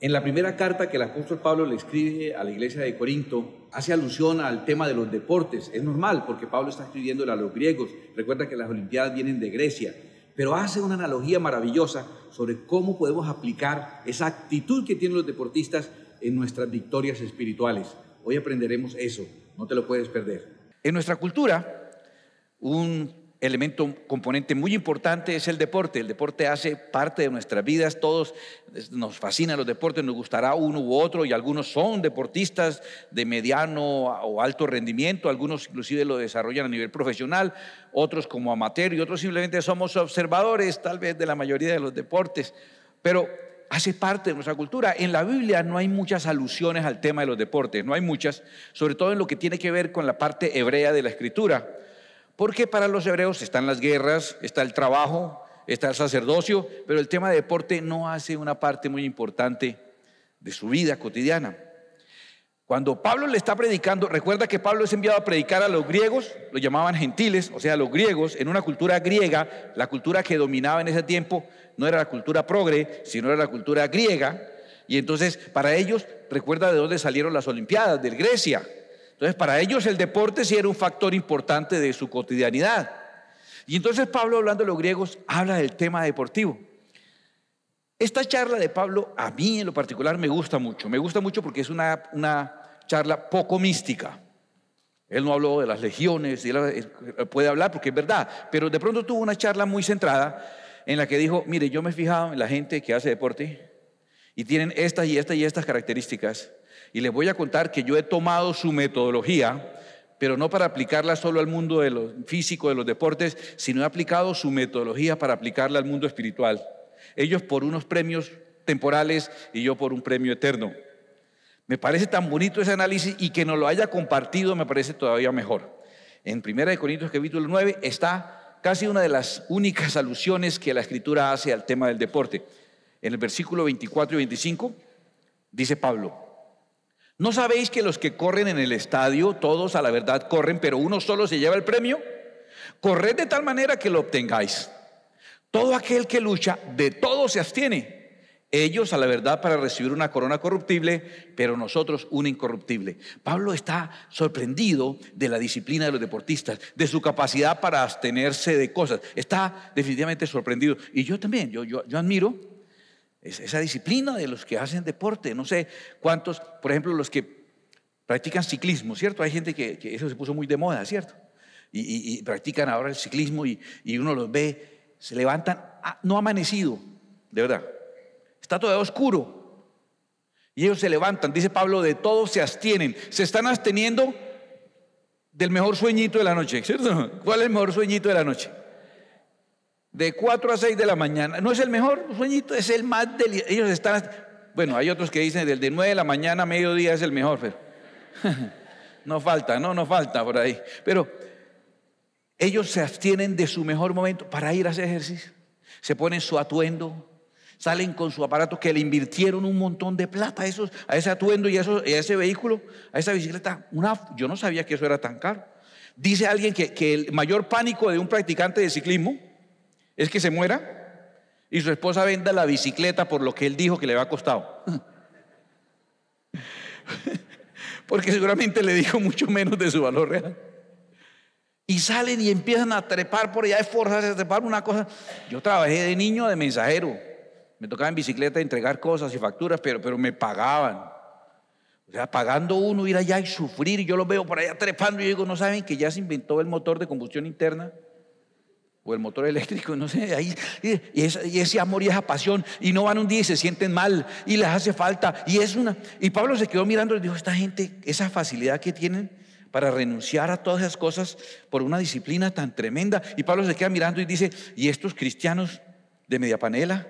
En la primera carta que el apóstol Pablo le escribe a la iglesia de Corinto, hace alusión al tema de los deportes. Es normal porque Pablo está escribiendo a los griegos. Recuerda que las Olimpiadas vienen de Grecia. Pero hace una analogía maravillosa sobre cómo podemos aplicar esa actitud que tienen los deportistas en nuestras victorias espirituales. Hoy aprenderemos eso. No te lo puedes perder. En nuestra cultura, un elemento, componente muy importante es el deporte. El deporte hace parte de nuestras vidas, todos nos fascinan los deportes, nos gustará uno u otro y algunos son deportistas de mediano o alto rendimiento, algunos inclusive lo desarrollan a nivel profesional, otros como amateur y otros simplemente somos observadores tal vez de la mayoría de los deportes, pero hace parte de nuestra cultura. En la Biblia no hay muchas alusiones al tema de los deportes, no hay muchas, sobre todo en lo que tiene que ver con la parte hebrea de la escritura porque para los hebreos están las guerras, está el trabajo, está el sacerdocio, pero el tema de deporte no hace una parte muy importante de su vida cotidiana. Cuando Pablo le está predicando, recuerda que Pablo es enviado a predicar a los griegos, lo llamaban gentiles, o sea, los griegos, en una cultura griega, la cultura que dominaba en ese tiempo no era la cultura progre, sino era la cultura griega, y entonces para ellos, recuerda de dónde salieron las Olimpiadas, del Grecia, entonces, para ellos el deporte sí era un factor importante de su cotidianidad. Y entonces Pablo, hablando de los griegos, habla del tema deportivo. Esta charla de Pablo a mí en lo particular me gusta mucho. Me gusta mucho porque es una, charla poco mística. Él no habló de las legiones, y eh, eh, puede hablar porque es verdad, pero de pronto tuvo una charla muy centrada en la que dijo, mire, yo me he fijado en la gente que hace deporte y tienen estas y estas y estas características. Y les voy a contar que yo he tomado su metodología, pero no para aplicarla solo al mundo físico de los deportes, sino he aplicado su metodología para aplicarla al mundo espiritual. Ellos por unos premios temporales y yo por un premio eterno. Me parece tan bonito ese análisis y que nos lo haya compartido me parece todavía mejor. En 1 Corintios capítulo 9 está casi una de las únicas alusiones que la escritura hace al tema del deporte. En el versículo 24 y 25 dice Pablo, ¿No sabéis que los que corren en el estadio, todos a la verdad corren, pero uno solo se lleva el premio? Corred de tal manera que lo obtengáis. Todo aquel que lucha, de todo se abstiene. Ellos a la verdad para recibir una corona corruptible, pero nosotros una incorruptible. Pablo está sorprendido de la disciplina de los deportistas, de su capacidad para abstenerse de cosas. Está definitivamente sorprendido. Y yo también, yo, yo admiro esa disciplina de los que hacen deporte. No sé cuántos, por ejemplo, los que practican ciclismo, ¿cierto? Hay gente que, eso se puso muy de moda, ¿cierto? Y, practican ahora el ciclismo y, uno los ve, se levantan, ah, no amanecido, de verdad. Está todavía oscuro. Y ellos se levantan, dice Pablo, de todo se abstienen. Se están absteniendo del mejor sueñito de la noche, ¿cierto? ¿Cuál es el mejor sueñito de la noche? de 4 a 6 de la mañana. No es el mejor sueñito, es el más del... Ellos están, bueno, hay otros que dicen del de 9 de la mañana a mediodía es el mejor, pero no falta, no, no falta por ahí. Pero ellos se abstienen de su mejor momento para ir a hacer ejercicio. Se ponen su atuendo, salen con su aparato que le invirtieron un montón de plata a, esos, a ese atuendo y a, ese vehículo, a esa bicicleta. Una, yo no sabía que eso era tan caro. Dice alguien que el mayor pánico de un practicante de ciclismo es que se muera y su esposa venda la bicicleta por lo que él dijo que le había costado. Porque seguramente le dijo mucho menos de su valor real. Y salen y empiezan a trepar por allá, esforzarse a trepar una cosa. Yo trabajé de niño de mensajero. Me tocaba en bicicleta entregar cosas y facturas, pero, pero me pagaban. O sea, pagando uno ir allá y sufrir. Yo lo veo por allá trepando y digo, ¿no saben que ya se inventó el motor de combustión interna? o el motor eléctrico, no sé, ahí, y, ese, amor y esa pasión, y no van un día y se sienten mal, y les hace falta, y es una... Y Pablo se quedó mirando y dijo, esta gente, esa facilidad que tienen para renunciar a todas esas cosas por una disciplina tan tremenda, y Pablo se queda mirando y dice, y estos cristianos de media panela,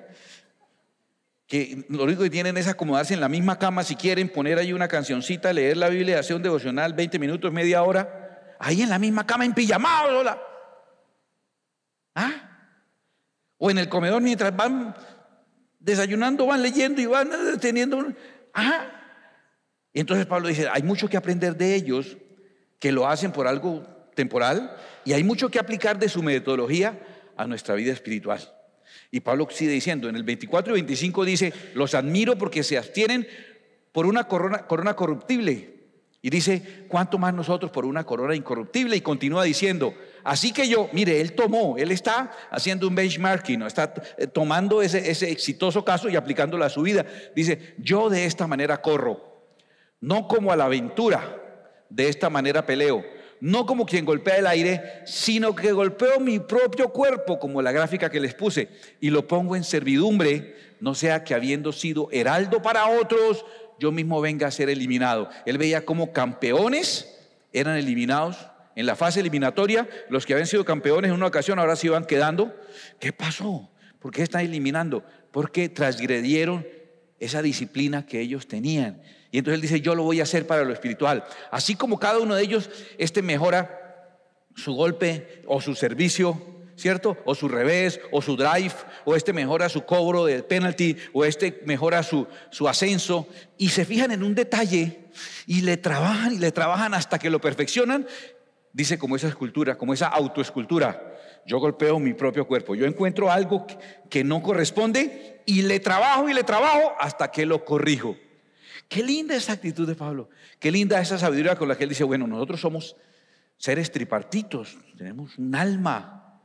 que lo único que tienen es acomodarse en la misma cama si quieren, poner ahí una cancioncita, leer la Biblia, hacer un devocional, 20 minutos, media hora, ahí en la misma cama, en pijama hola. ¿Ah? O en el comedor mientras van desayunando, van leyendo y van teniendo... Un... ¿Ah? Entonces Pablo dice, hay mucho que aprender de ellos que lo hacen por algo temporal y hay mucho que aplicar de su metodología a nuestra vida espiritual. Y Pablo sigue diciendo, en el 24 y 25 dice, los admiro porque se abstienen por una corona corruptible. Y dice, ¿cuánto más nosotros por una corona incorruptible? Y continúa diciendo, Así que yo, mire, él tomó, él está haciendo un benchmarking, ¿no? está eh, tomando ese, ese exitoso caso y aplicándolo a su vida. Dice, yo de esta manera corro, no como a la aventura, de esta manera peleo, no como quien golpea el aire, sino que golpeo mi propio cuerpo, como la gráfica que les puse, y lo pongo en servidumbre, no sea que habiendo sido heraldo para otros, yo mismo venga a ser eliminado. Él veía como campeones eran eliminados en la fase eliminatoria, los que habían sido campeones en una ocasión ahora se iban quedando. ¿Qué pasó? ¿Por qué están eliminando? Porque transgredieron esa disciplina que ellos tenían. Y entonces él dice, yo lo voy a hacer para lo espiritual. Así como cada uno de ellos, este mejora su golpe o su servicio, ¿cierto? O su revés, o su drive, o este mejora su cobro de penalty, o este mejora su ascenso. Y se fijan en un detalle y le trabajan y le trabajan hasta que lo perfeccionan Dice como esa escultura, como esa autoescultura. Yo golpeo mi propio cuerpo. Yo encuentro algo que no corresponde y le trabajo y le trabajo hasta que lo corrijo. Qué linda esa actitud de Pablo. Qué linda esa sabiduría con la que él dice, bueno, nosotros somos seres tripartitos, tenemos un alma.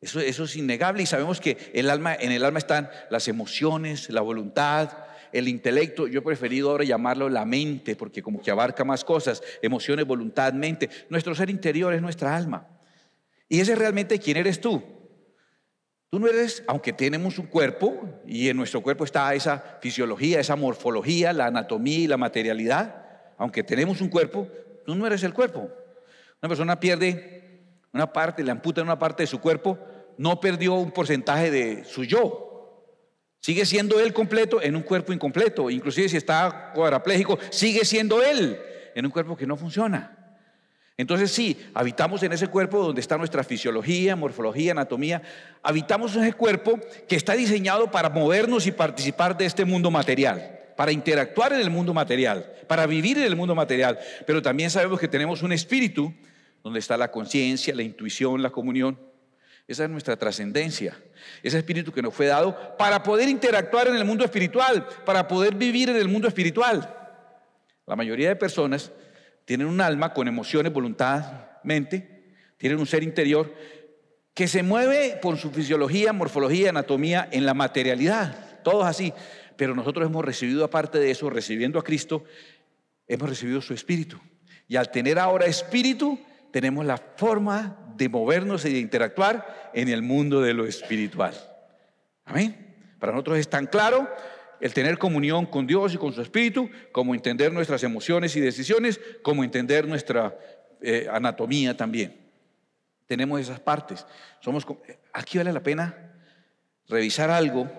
Eso, eso es innegable y sabemos que el alma, en el alma están las emociones, la voluntad, el intelecto, yo he preferido ahora llamarlo la mente, porque como que abarca más cosas, emociones, voluntad, mente. Nuestro ser interior es nuestra alma. Y ese es realmente quién eres tú. Tú no eres, aunque tenemos un cuerpo, y en nuestro cuerpo está esa fisiología, esa morfología, la anatomía y la materialidad, aunque tenemos un cuerpo, tú no eres el cuerpo. Una persona pierde una parte, le amputa una parte de su cuerpo, no perdió un porcentaje de su yo, Sigue siendo Él completo en un cuerpo incompleto. Inclusive si está cuadraplégico, sigue siendo Él en un cuerpo que no funciona. Entonces sí, habitamos en ese cuerpo donde está nuestra fisiología, morfología, anatomía. Habitamos en ese cuerpo que está diseñado para movernos y participar de este mundo material, para interactuar en el mundo material, para vivir en el mundo material. Pero también sabemos que tenemos un espíritu donde está la conciencia, la intuición, la comunión. Esa es nuestra trascendencia. Ese espíritu que nos fue dado para poder interactuar en el mundo espiritual, para poder vivir en el mundo espiritual. La mayoría de personas tienen un alma con emociones, voluntad, mente, tienen un ser interior que se mueve por su fisiología, morfología, anatomía en la materialidad. Todos así. Pero nosotros hemos recibido, aparte de eso, recibiendo a Cristo, hemos recibido su espíritu. Y al tener ahora espíritu, tenemos la forma de movernos y de interactuar en el mundo de lo espiritual. Amén. Para nosotros es tan claro el tener comunión con Dios y con su Espíritu, como entender nuestras emociones y decisiones, como entender nuestra eh, anatomía también. Tenemos esas partes. Somos, eh, aquí vale la pena revisar algo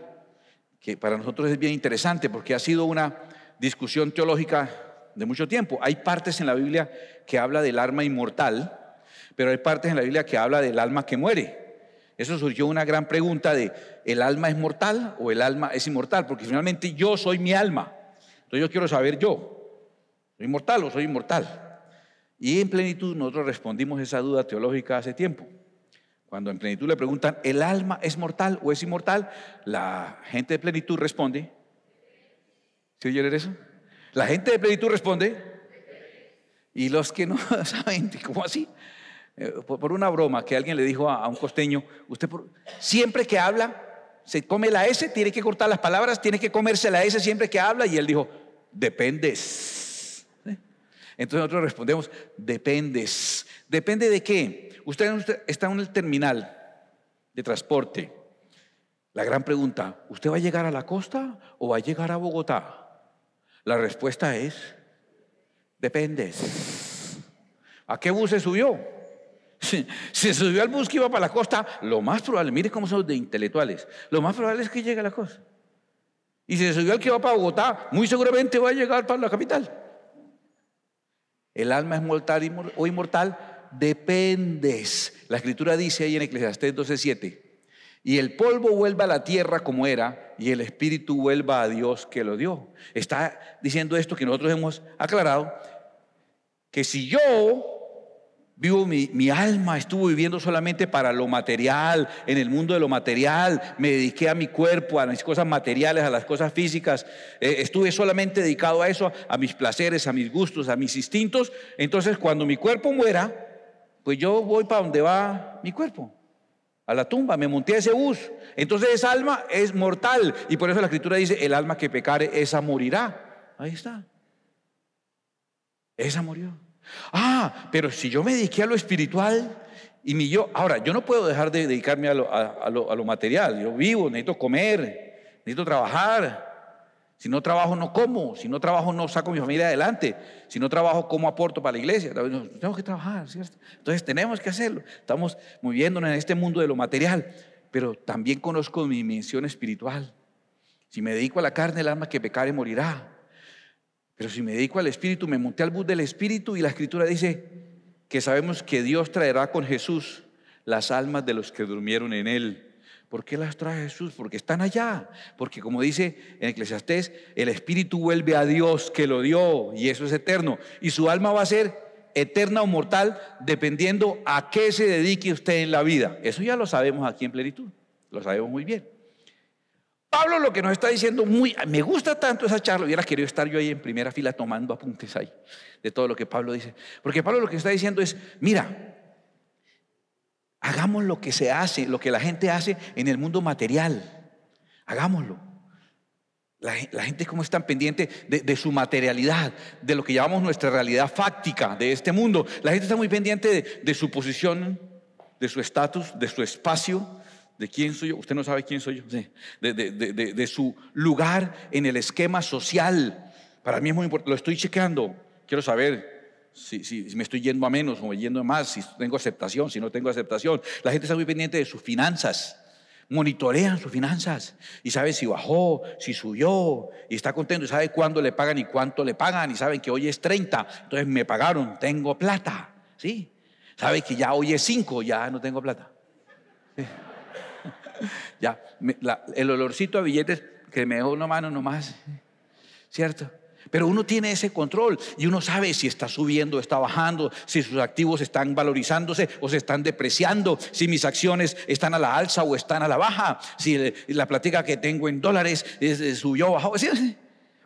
que para nosotros es bien interesante porque ha sido una discusión teológica de mucho tiempo. Hay partes en la Biblia que habla del arma inmortal, pero hay partes en la Biblia que habla del alma que muere. Eso surgió una gran pregunta de, ¿el alma es mortal o el alma es inmortal? Porque finalmente yo soy mi alma. Entonces yo quiero saber yo, ¿soy mortal o soy inmortal? Y en plenitud nosotros respondimos esa duda teológica hace tiempo. Cuando en plenitud le preguntan, ¿el alma es mortal o es inmortal? La gente de plenitud responde. ¿Se ¿Sí oye eso? La gente de plenitud responde. Y los que no saben, ¿cómo así? Eh, por, una broma que alguien le dijo a, un costeño, usted siempre que habla, se come la S, tiene que cortar las palabras, tiene que comerse la S siempre que habla. Y él dijo, dependes. Entonces nosotros respondemos, Depende ¿Depende de qué? Usted está en el terminal de transporte. La gran pregunta, ¿usted va a llegar a la costa o va a llegar a Bogotá? La respuesta es, dependes. ¿A qué bus se subió? Se, se subió al bus que iba para la costa. Lo más probable, mire cómo son de intelectuales. Lo más probable es que llegue a la costa. Y si se subió al que va para Bogotá. Muy seguramente va a llegar para la capital. El alma es mortal o inmortal. Dependes. La escritura dice ahí en Eclesiastés 12:7. Y el polvo vuelva a la tierra como era, y el espíritu vuelva a Dios que lo dio. Está diciendo esto que nosotros hemos aclarado: que si yo Vivo mi, alma, estuve viviendo solamente para lo material, en el mundo de lo material, me dediqué a mi cuerpo, a mis cosas materiales, a las cosas físicas, eh, estuve solamente dedicado a eso, a mis placeres, a mis gustos, a mis instintos. Entonces cuando mi cuerpo muera, pues yo voy para donde va mi cuerpo, a la tumba, me monté a ese bus. Entonces esa alma es mortal y por eso la escritura dice, el alma que pecare, esa morirá. Ahí está. Esa murió. Ah, pero si yo me dediqué a lo espiritual y mi yo, ahora yo no puedo dejar de dedicarme a lo, material, yo vivo, necesito comer, necesito trabajar. Si no trabajo, no como. Si no trabajo, no saco a mi familia adelante. Si no trabajo, ¿cómo aporto para la iglesia? Tengo que trabajar, ¿cierto? Entonces tenemos que hacerlo. Estamos moviéndonos en este mundo de lo material, pero también conozco mi dimensión espiritual. Si me dedico a la carne, el alma que pecare morirá. Pero si me dedico al Espíritu, me monté al bus del Espíritu y la Escritura dice que sabemos que Dios traerá con Jesús las almas de los que durmieron en él. ¿Por qué las trae Jesús? Porque están allá. Porque como dice en Eclesiastés, el Espíritu vuelve a Dios que lo dio y eso es eterno. Y su alma va a ser eterna o mortal dependiendo a qué se dedique usted en la vida. Eso ya lo sabemos aquí en plenitud. Lo sabemos muy bien. Pablo lo que nos está diciendo muy, me gusta tanto esa charla, hubiera querido estar yo ahí en primera fila tomando apuntes ahí de todo lo que Pablo dice. Porque Pablo lo que está diciendo es, mira, hagamos lo que se hace, lo que la gente hace en el mundo material, hagámoslo. La, gente como es pendiente de, su materialidad, de lo que llamamos nuestra realidad fáctica de este mundo. La gente está muy pendiente de, de su posición, de su estatus, de su espacio, ¿De quién soy yo? Usted no sabe quién soy yo. De, su lugar en el esquema social. Para mí es muy importante. Lo estoy chequeando. Quiero saber si, me estoy yendo a menos o me yendo a más, si tengo aceptación, si no tengo aceptación. La gente está muy pendiente de sus finanzas. Monitorean sus finanzas y sabe si bajó, si subió y está contento y sabe cuándo le pagan y cuánto le pagan y saben que hoy es 30, entonces me pagaron, tengo plata, ¿sí? Sabe que ya hoy es 5, ya no tengo plata. ya, el olorcito a billetes que me dejó una mano nomás, ¿cierto? Pero uno tiene ese control y uno sabe si está subiendo, o está bajando, si sus activos están valorizándose o se están depreciando, si mis acciones están a la alza o están a la baja, si la platica que tengo en dólares subió o bajó.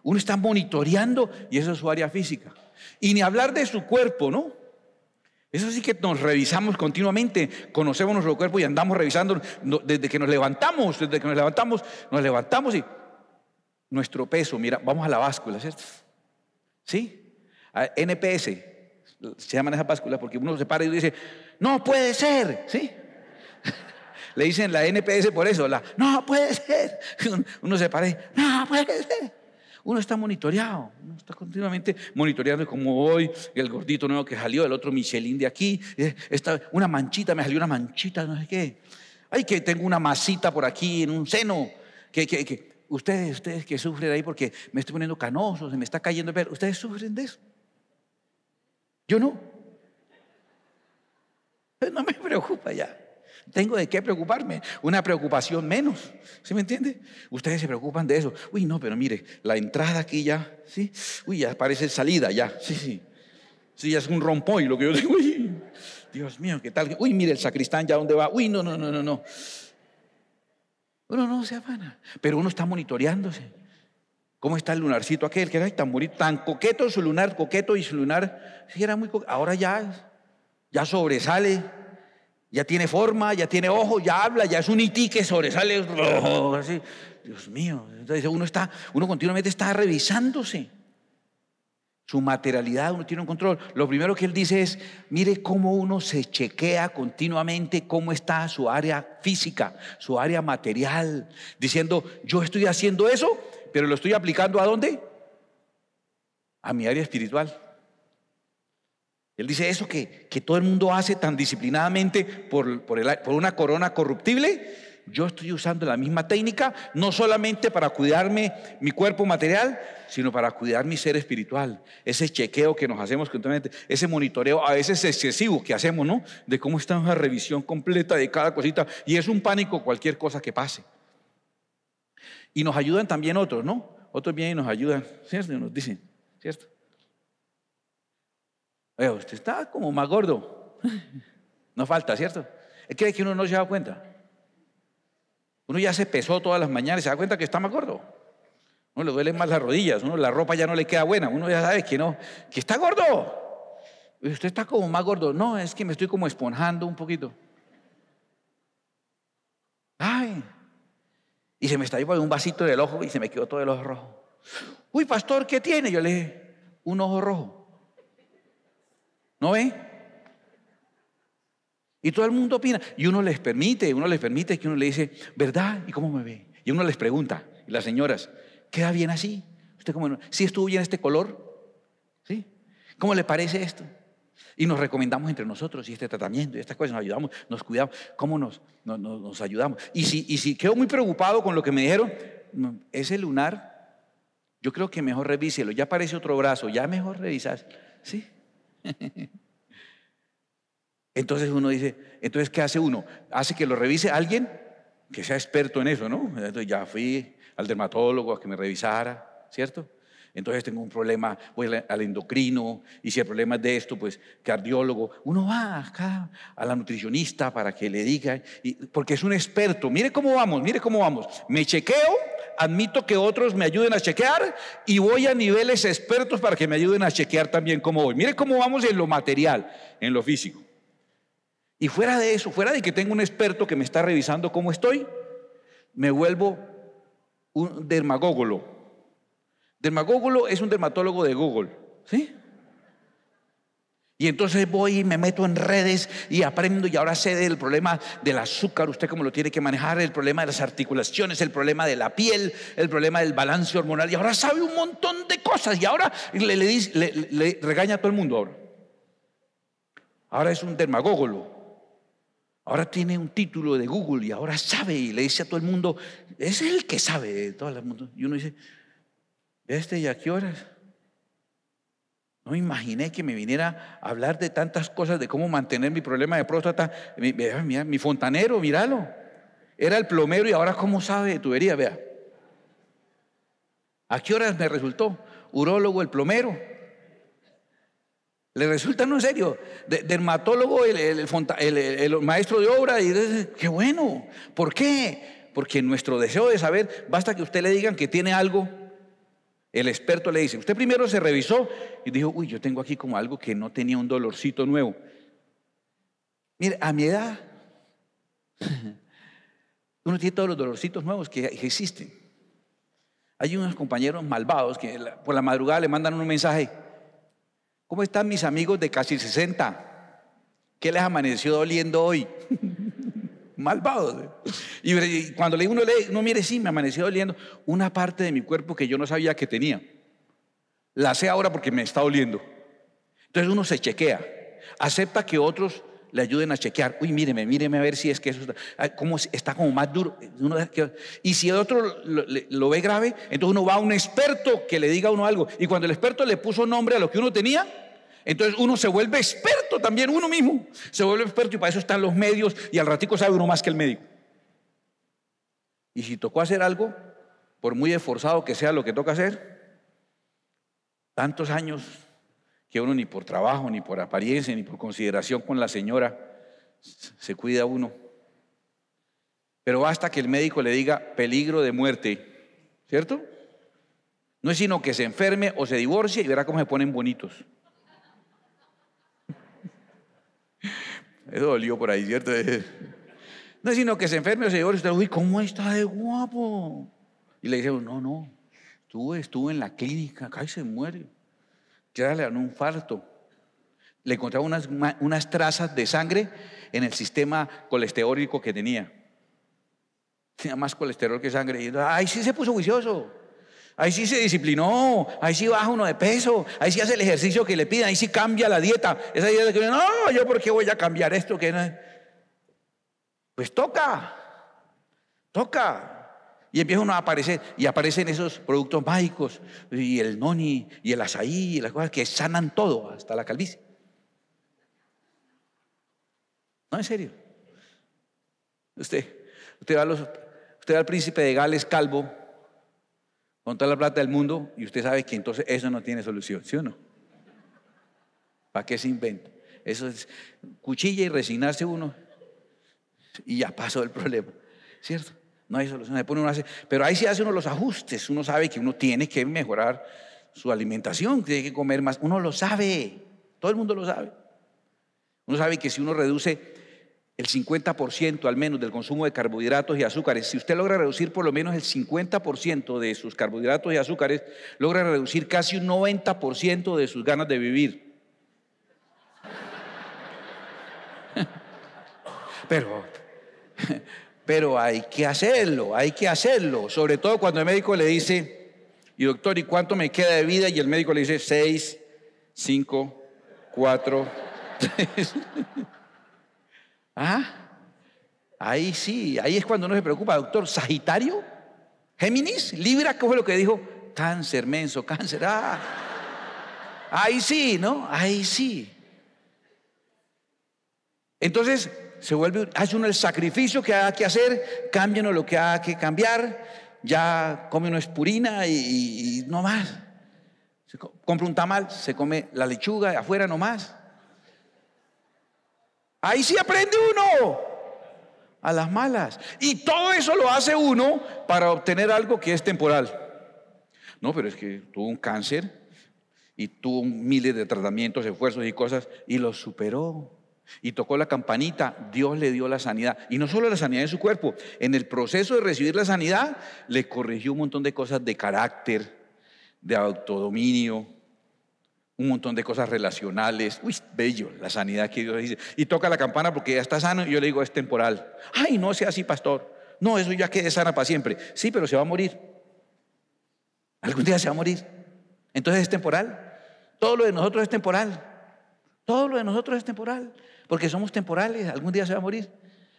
Uno está monitoreando y eso es su área física. Y ni hablar de su cuerpo, ¿no? Eso sí que nos revisamos continuamente, conocemos nuestro cuerpo y andamos revisando desde que nos levantamos, desde que nos levantamos, nos levantamos y nuestro peso, mira, vamos a la báscula, ¿cierto? ¿Sí? NPS, se llama esa báscula porque uno se para y dice, no puede ser, ¿sí? Le dicen la NPS por eso, la, no puede ser. Uno se para y, no puede ser. Uno está monitoreado, uno está continuamente monitoreando, como hoy el gordito nuevo que salió, el otro Michelin de aquí, eh, está una manchita, me salió una manchita, no sé qué. Ay, que tengo una masita por aquí en un seno, que, ustedes, ustedes que sufren ahí porque me estoy poniendo canoso, se me está cayendo el pelo, ustedes sufren de eso. Yo no. no me preocupa ya tengo de qué preocuparme, una preocupación menos. ¿Sí me entiende? Ustedes se preocupan de eso. Uy, no, pero mire, la entrada aquí ya, ¿sí? Uy, ya parece salida ya, sí, sí. Sí, ya es un rompoy lo que yo digo. Uy, Dios mío, ¿qué tal? Uy, mire el sacristán ya dónde va. Uy, no, no, no, no, no. Uno no se afana, pero uno está monitoreándose. ¿Cómo está el lunarcito aquel que era tan bonito, tan coqueto su lunar, coqueto y su lunar? Sí, era muy coqueto. Ahora ya, ya sobresale. Ya tiene forma, ya tiene ojo, ya habla, ya es un ití que sobresale así. Dios mío, entonces uno está, uno continuamente está revisándose. Su materialidad, uno tiene un control. Lo primero que él dice es, mire cómo uno se chequea continuamente cómo está su área física, su área material, diciendo, yo estoy haciendo eso, pero lo estoy aplicando a dónde? A mi área espiritual. Él dice eso que, todo el mundo hace tan disciplinadamente por, una corona corruptible. Yo estoy usando la misma técnica, no solamente para cuidarme mi cuerpo material, sino para cuidar mi ser espiritual. Ese chequeo que nos hacemos continuamente, ese monitoreo a veces excesivo que hacemos, ¿no? De cómo está una revisión completa de cada cosita. Y es un pánico cualquier cosa que pase. Y nos ayudan también otros, ¿no? Otros vienen y nos ayudan, ¿cierto? nos dicen, ¿cierto? usted está como más gordo. No falta, ¿cierto? Es que uno no se da cuenta. Uno ya se pesó todas las mañanas y se da cuenta que está más gordo. Uno le duelen más las rodillas, uno la ropa ya no le queda buena, uno ya sabe que no, que está gordo. Usted está como más gordo. No, es que me estoy como esponjando un poquito. Ay. Y se me está llevando un vasito del ojo y se me quedó todo el ojo rojo. Uy, pastor, ¿qué tiene? Yo le dije, un ojo rojo. ¿No ve? Y todo el mundo opina. Y uno les permite, uno les permite que uno le dice, ¿verdad? ¿Y cómo me ve? Y uno les pregunta, y las señoras, ¿queda bien así? ¿Usted cómo no? ¿Sí estuvo bien este color? ¿Sí? ¿Cómo le parece esto? Y nos recomendamos entre nosotros y este tratamiento y estas cosas, nos ayudamos, nos cuidamos, ¿cómo nos, ayudamos? Y si, y si quedo muy preocupado con lo que me dijeron, ese lunar, yo creo que mejor revíselo, ya aparece otro brazo, ya mejor revisar ¿sí? Entonces uno dice, entonces ¿qué hace uno? Hace que lo revise alguien que sea experto en eso, ¿no? Entonces ya fui al dermatólogo a que me revisara, ¿cierto? Entonces tengo un problema, voy al endocrino, y si el problema es de esto, pues cardiólogo. Uno va acá a la nutricionista para que le diga, porque es un experto. Mire cómo vamos, mire cómo vamos. Me chequeo admito que otros me ayuden a chequear y voy a niveles expertos para que me ayuden a chequear también cómo voy. Mire cómo vamos en lo material, en lo físico. Y fuera de eso, fuera de que tengo un experto que me está revisando cómo estoy, me vuelvo un dermagógolo. Dermagógolo es un dermatólogo de Google, ¿sí? Y entonces voy y me meto en redes y aprendo y ahora sé del problema del azúcar, usted cómo lo tiene que manejar, el problema de las articulaciones, el problema de la piel, el problema del balance hormonal y ahora sabe un montón de cosas y ahora le, regaña a todo el mundo ahora. Ahora es un dermagógolo. Ahora tiene un título de Google y ahora sabe y le dice a todo el mundo, es el que sabe de todo el mundo. Y uno dice, ¿este y a qué horas? No me imaginé que me viniera a hablar de tantas cosas, de cómo mantener mi problema de próstata. Mi, fontanero, míralo. Era el plomero y ahora cómo sabe de tubería, vea. ¿A qué horas me resultó? Urólogo, el plomero. Le resulta, no en serio, dermatólogo, el, maestro de obra. Y dice, qué bueno. ¿Por qué? Porque nuestro deseo de saber, basta que usted le digan que tiene algo el experto le dice, usted primero se revisó y dijo, uy, yo tengo aquí como algo que no tenía un dolorcito nuevo. Mire, a mi edad, uno tiene todos los dolorcitos nuevos que existen. Hay unos compañeros malvados que por la madrugada le mandan un mensaje. ¿Cómo están mis amigos de casi 60? ¿Qué les amaneció doliendo hoy? Malvado Y cuando uno lee, no mire, sí, me amaneció doliendo una parte de mi cuerpo que yo no sabía que tenía. La sé ahora porque me está oliendo Entonces uno se chequea, acepta que otros le ayuden a chequear. Uy, míreme, míreme a ver si es que eso está, como, está como más duro. y si el otro lo, ve grave, entonces uno va a un experto que le diga a uno algo. Y cuando el experto le puso nombre a lo que uno tenía, entonces uno se vuelve experto también, uno mismo se vuelve experto y para eso están los medios y al ratico sabe uno más que el médico. Y si tocó hacer algo, por muy esforzado que sea lo que toca hacer, tantos años que uno ni por trabajo, ni por apariencia, ni por consideración con la señora, se cuida uno. Pero basta que el médico le diga peligro de muerte, ¿cierto? No es sino que se enferme o se divorcie y verá cómo se ponen bonitos. Eso dolió por ahí, ¿cierto? No, sino que se enferme o se Usted, uy, ¿cómo está de guapo? Y le dice, no, no, tú estuve en la clínica, Acá se muere. Ya le dan un farto. Le encontraba unas, trazas de sangre en el sistema colesterolico que tenía. Tenía más colesterol que sangre. Y, ay, sí se puso juicioso. Ahí sí se disciplinó, ahí sí baja uno de peso, ahí sí hace el ejercicio que le piden, ahí sí cambia la dieta. Esa dieta que no, yo por qué voy a cambiar esto que no. Pues toca, toca. Y empieza uno a aparecer, y aparecen esos productos mágicos, y el noni, y el azaí, y las cosas que sanan todo, hasta la calvicie. No, en serio. Usted, usted va al príncipe de Gales calvo, con toda la plata del mundo y usted sabe que entonces eso no tiene solución, ¿sí o no? ¿Para qué se inventa? Eso es cuchilla y resignarse uno y ya pasó el problema, ¿cierto? No hay solución, uno pero ahí se sí hace uno los ajustes, uno sabe que uno tiene que mejorar su alimentación, tiene que comer más, uno lo sabe, todo el mundo lo sabe. Uno sabe que si uno reduce el 50% al menos del consumo de carbohidratos y azúcares, si usted logra reducir por lo menos el 50% de sus carbohidratos y azúcares, logra reducir casi un 90% de sus ganas de vivir. Pero, pero hay que hacerlo, hay que hacerlo, sobre todo cuando el médico le dice, y doctor, ¿y cuánto me queda de vida? Y el médico le dice, 6, 5, 4, 3. ¿Ah? Ahí sí, ahí es cuando no se preocupa, doctor. ¿Sagitario? ¿Géminis? ¿Libra? ¿Qué fue lo que dijo? Cáncer, menso, cáncer. Ah. Ahí sí, ¿no? Ahí sí. Entonces, se vuelve, hace uno el sacrificio que hay que hacer, cambia lo que ha que cambiar, ya come uno espurina y, no más. Se compra un tamal, se come la lechuga afuera no más. Ahí sí aprende uno a las malas. Y todo eso lo hace uno para obtener algo que es temporal. No, pero es que tuvo un cáncer y tuvo miles de tratamientos, esfuerzos y cosas y lo superó. Y tocó la campanita, Dios le dio la sanidad. Y no solo la sanidad de su cuerpo, en el proceso de recibir la sanidad le corrigió un montón de cosas de carácter, de autodominio, un montón de cosas relacionales. Uy, bello, la sanidad que Dios dice. Y toca la campana porque ya está sano y yo le digo, es temporal. Ay, no sea así, pastor. No, eso ya quede sana para siempre. Sí, pero se va a morir. Algún día se va a morir. Entonces es temporal. Todo lo de nosotros es temporal. Todo lo de nosotros es temporal. Porque somos temporales. Algún día se va a morir.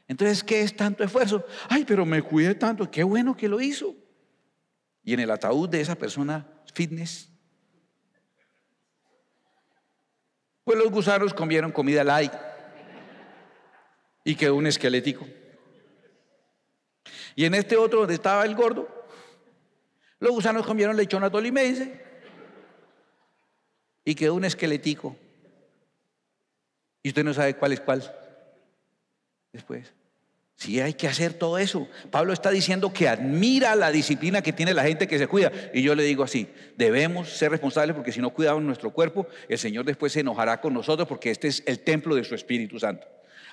Entonces, ¿qué es tanto esfuerzo? Ay, pero me cuidé tanto. Qué bueno que lo hizo. Y en el ataúd de esa persona fitness Pues los gusanos comieron comida light y quedó un esquelético. Y en este otro donde estaba el gordo, los gusanos comieron lechona tolimense y quedó un esquelético. Y usted no sabe cuál es cuál después. Sí, hay que hacer todo eso. Pablo está diciendo que admira la disciplina que tiene la gente que se cuida. Y yo le digo así, debemos ser responsables porque si no cuidamos nuestro cuerpo, el Señor después se enojará con nosotros porque este es el templo de su Espíritu Santo.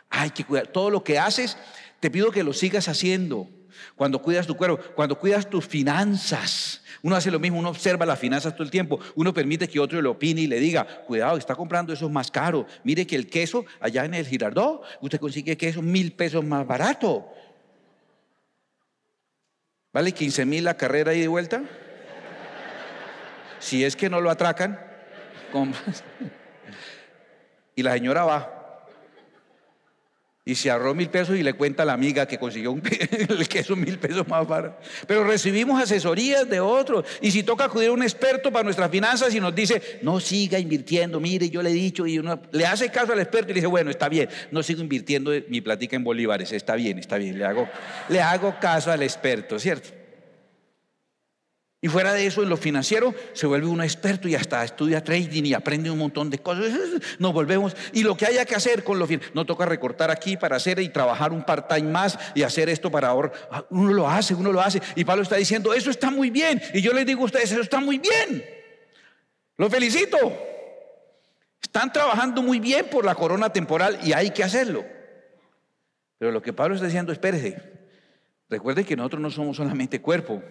Hay que cuidar. Todo lo que haces, te pido que lo sigas haciendo. Cuando cuidas tu cuerpo, cuando cuidas tus finanzas, uno hace lo mismo, uno observa las finanzas todo el tiempo, uno permite que otro le opine y le diga, cuidado, está comprando eso más caro. Mire que el queso allá en el Girardó, usted consigue queso mil pesos más barato. ¿Vale 15 mil la carrera ahí de vuelta? Si es que no lo atracan. Y la señora va y se ahorró mil pesos y le cuenta a la amiga que consiguió un, el queso mil pesos más barato. Pero recibimos asesorías de otros. Y si toca acudir a un experto para nuestras finanzas y nos dice, no siga invirtiendo, mire, yo le he dicho, y uno le hace caso al experto y le dice, bueno, está bien, no sigo invirtiendo mi platica en bolívares, está bien, está bien, le hago, le hago caso al experto, ¿cierto? Y fuera de eso, en lo financiero, se vuelve un experto y hasta estudia trading y aprende un montón de cosas. Nos volvemos. Y lo que haya que hacer con lo financiero, no toca recortar aquí para hacer y trabajar un part-time más y hacer esto para ahora. Ah, uno lo hace, uno lo hace. Y Pablo está diciendo, eso está muy bien. Y yo les digo a ustedes, eso está muy bien. Lo felicito. Están trabajando muy bien por la corona temporal y hay que hacerlo. Pero lo que Pablo está diciendo, espérese. Recuerde que nosotros no somos solamente cuerpo,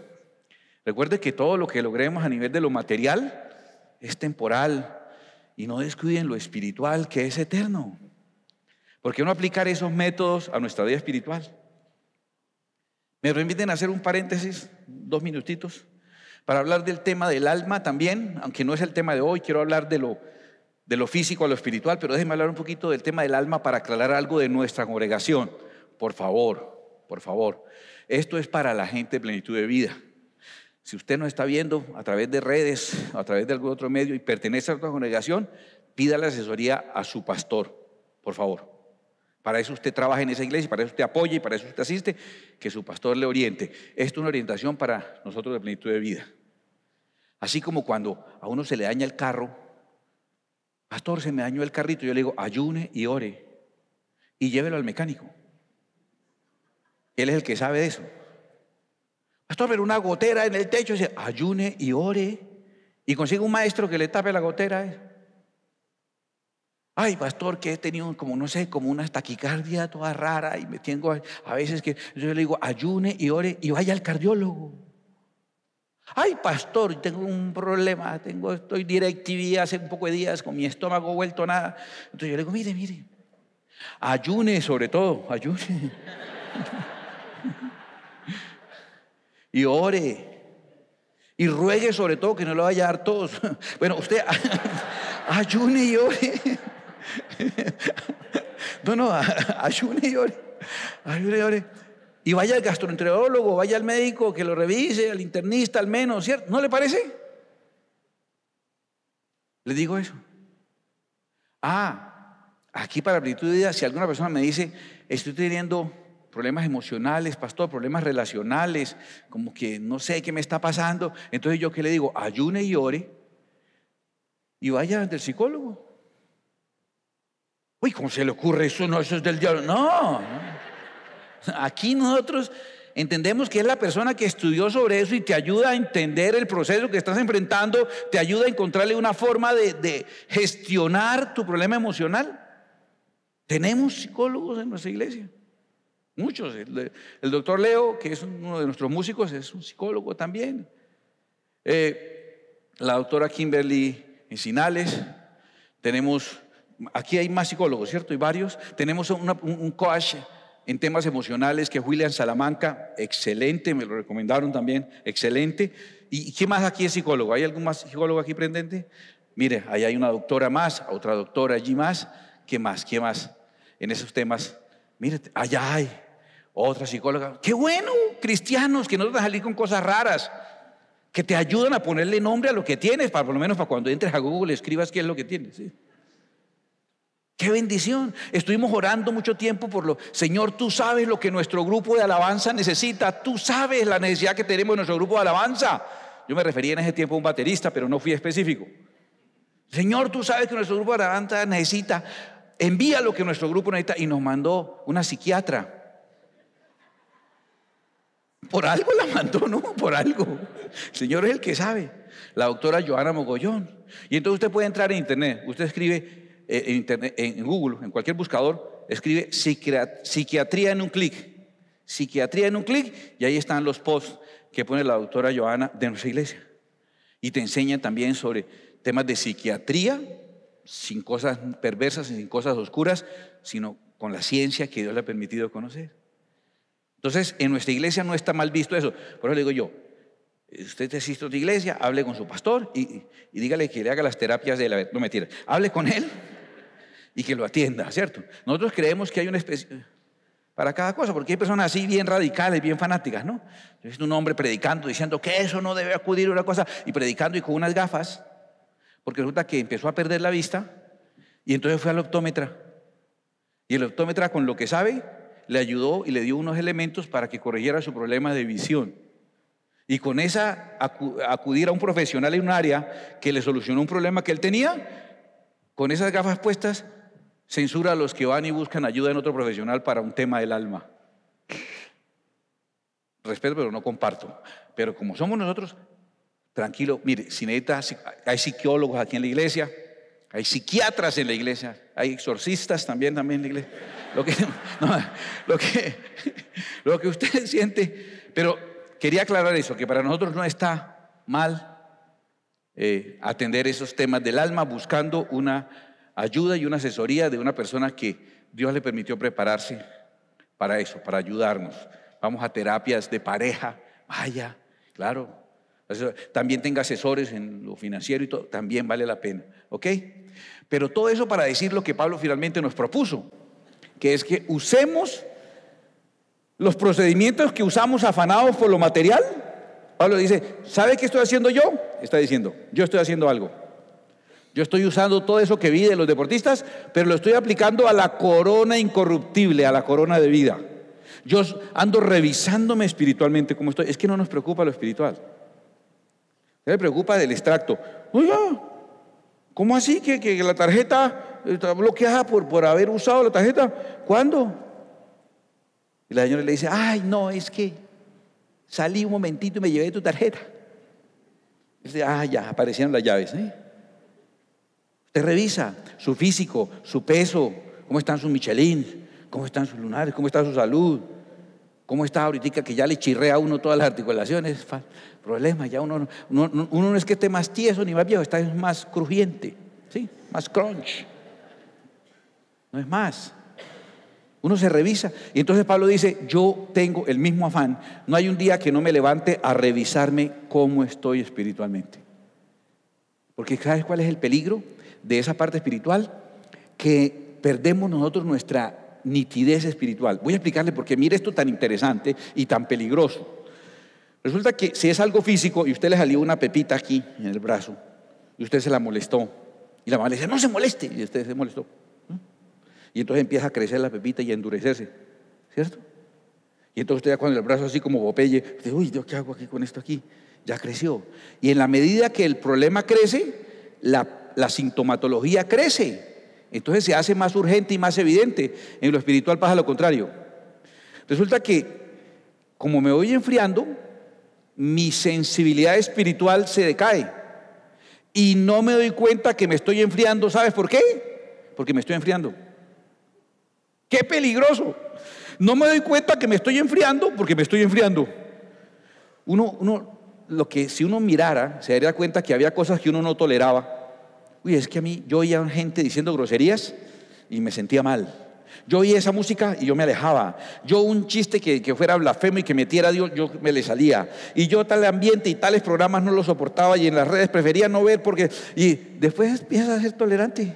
Recuerde que todo lo que logremos a nivel de lo material es temporal y no descuiden lo espiritual que es eterno. ¿Por qué no aplicar esos métodos a nuestra vida espiritual? ¿Me permiten hacer un paréntesis, dos minutitos, para hablar del tema del alma también? Aunque no es el tema de hoy, quiero hablar de lo, de lo físico a lo espiritual, pero déjenme hablar un poquito del tema del alma para aclarar algo de nuestra congregación. Por favor, por favor. Esto es para la gente plenitud de vida. Si usted no está viendo a través de redes, a través de algún otro medio y pertenece a otra congregación, pida la asesoría a su pastor, por favor. Para eso usted trabaja en esa iglesia, para eso usted apoya y para eso usted asiste, que su pastor le oriente. Esto es una orientación para nosotros de plenitud de vida. Así como cuando a uno se le daña el carro, pastor, se me dañó el carrito, yo le digo, ayune y ore y llévelo al mecánico. Él es el que sabe de eso. Pastor, pero una gotera en el techo, dice, ayune y ore y consiga un maestro que le tape la gotera. ¿eh? Ay, pastor, que he tenido como, no sé, como una taquicardia toda rara y me tengo a, veces que yo le digo, ayune y ore y vaya al cardiólogo. Ay, pastor, tengo un problema, tengo, estoy directividad hace un poco de días con mi estómago vuelto nada. Entonces yo le digo, mire, mire, ayune sobre todo, ayune. y ore. Y ruegue sobre todo que no lo vaya a dar todos. Bueno, usted ayune y ore. No, no, ayune y ore. y Y vaya al gastroenterólogo, vaya al médico que lo revise, al internista al menos, ¿cierto? ¿No le parece? Le digo eso. Ah, aquí para plenitud de vida, si alguna persona me dice, estoy teniendo problemas emocionales, pastor, problemas relacionales, como que no sé qué me está pasando. Entonces yo que le digo, ayune y ore y vaya ante el psicólogo. Uy, ¿cómo se le ocurre eso? No, eso es del diablo. No, aquí nosotros entendemos que es la persona que estudió sobre eso y te ayuda a entender el proceso que estás enfrentando, te ayuda a encontrarle una forma de gestionar tu problema emocional. Tenemos psicólogos en nuestra iglesia. Muchos. El, doctor Leo, que es uno de nuestros músicos, es un psicólogo también. Eh, la doctora Kimberly Encinales. Tenemos, aquí hay más psicólogos, ¿cierto? Y varios. Tenemos un, coach en temas emocionales, que William Salamanca, excelente, me lo recomendaron también, excelente. ¿Y qué más aquí es psicólogo? ¿Hay algún más psicólogo aquí prendente? Mire, ahí hay una doctora más, otra doctora allí más. ¿Qué más? ¿Qué más? En esos temas. Mire, allá hay. Otra psicóloga, qué bueno, cristianos, que no te a salir con cosas raras, que te ayudan a ponerle nombre a lo que tienes, para por lo menos para cuando entres a Google escribas qué es lo que tienes. ¿sí? Qué bendición. Estuvimos orando mucho tiempo por lo, Señor, tú sabes lo que nuestro grupo de alabanza necesita, tú sabes la necesidad que tenemos de nuestro grupo de alabanza. Yo me refería en ese tiempo a un baterista, pero no fui específico. Señor, tú sabes que nuestro grupo de alabanza necesita, envía lo que nuestro grupo necesita. Y nos mandó una psiquiatra por algo la mandó, ¿no? Por algo. El Señor es el que sabe. La doctora Joana Mogollón. Y entonces usted puede entrar en Internet. Usted escribe eh, en, en, Google, en cualquier buscador, escribe psiquiatría en un clic. Psiquiatría en un clic. Y ahí están los posts que pone la doctora Joana de nuestra iglesia. Y te enseña también sobre temas de psiquiatría, sin cosas perversas, sin cosas oscuras, sino con la ciencia que Dios le ha permitido conocer. Entonces, en nuestra iglesia no está mal visto eso. Por eso le digo yo, usted existe otra iglesia, hable con su pastor y, dígale que le haga las terapias de la... No me tires, hable con él y que lo atienda, ¿cierto? Nosotros creemos que hay una especie... Para cada cosa, porque hay personas así bien radicales, bien fanáticas, ¿no? Es un hombre predicando, diciendo que eso no debe acudir a una cosa, y predicando y con unas gafas, porque resulta que empezó a perder la vista, y entonces fue al optómetra. Y el optómetra con lo que sabe, le ayudó y le dio unos elementos para que corrigiera su problema de visión. Y con esa acudir a un profesional en un área que le solucionó un problema que él tenía, con esas gafas puestas, censura a los que van y buscan ayuda en otro profesional para un tema del alma. Respeto, pero no comparto. Pero como somos nosotros, tranquilo, mire, si necesita, hay psicólogos aquí en la iglesia, hay psiquiatras en la iglesia, hay exorcistas también, también en la iglesia. Lo que, usted siente, pero quería aclarar eso, que para nosotros no está mal eh, atender esos temas del alma buscando una ayuda y una asesoría de una persona que Dios le permitió prepararse para eso, para ayudarnos. Vamos a terapias de pareja, vaya, claro, también tenga asesores en lo financiero y todo, también vale la pena. ¿Ok? Pero todo eso para decir lo que Pablo finalmente nos propuso, que es que usemos los procedimientos que usamos afanados por lo material. Pablo dice, ¿sabe qué estoy haciendo yo? Está diciendo, yo estoy haciendo algo. Yo estoy usando todo eso que vi de los deportistas, pero lo estoy aplicando a la corona incorruptible, a la corona de vida. Yo ando revisándome espiritualmente como estoy. Es que no nos preocupa lo espiritual. Él le preocupa del extracto. Oiga, ¿cómo así que, la tarjeta está bloqueada por, por haber usado la tarjeta? ¿Cuándo? Y la señora le dice, ay, no, es que salí un momentito y me llevé tu tarjeta. dice, ah, ya, aparecieron las llaves. ¿eh?". Usted revisa su físico, su peso, cómo están sus Michelin, cómo están sus lunares, cómo está su salud. ¿Cómo está ahorita que ya le chirrea a uno todas las articulaciones? Problema, ya uno, uno, no es que esté más tieso ni más viejo, está más crujiente, ¿sí? Más crunch. No es más. Uno se revisa. Y entonces Pablo dice, yo tengo el mismo afán. No hay un día que no me levante a revisarme cómo estoy espiritualmente. Porque ¿sabes cuál es el peligro de esa parte espiritual? Que perdemos nosotros nuestra nitidez espiritual. Voy a explicarle porque mire esto tan interesante y tan peligroso. Resulta que si es algo físico y usted le salió una pepita aquí en el brazo y usted se la molestó y la mamá le dice, no se moleste, y usted se molestó. ¿Mm? Y entonces empieza a crecer la pepita y a endurecerse, ¿cierto? Y entonces usted ya con el brazo así como bopelle, usted dice, uy, yo ¿qué hago aquí con esto aquí? Ya creció. Y en la medida que el problema crece, la sintomatología crece. Entonces se hace más urgente y más evidente. En lo espiritual pasa lo contrario. Resulta que como me voy enfriando, mi sensibilidad espiritual se decae. Y no me doy cuenta que me estoy enfriando. ¿Sabes por qué? Porque me estoy enfriando. ¡Qué peligroso! No me doy cuenta que me estoy enfriando porque me estoy enfriando. Uno, uno, lo que si uno mirara, se daría cuenta que había cosas que uno no toleraba Uy, es que a mí yo oía gente diciendo groserías y me sentía mal. Yo oía esa música y yo me alejaba. Yo un chiste que, fuera blasfemo y que metiera a Dios, yo me le salía. Y yo tal ambiente y tales programas no lo soportaba y en las redes prefería no ver porque... Y después empieza a ser tolerante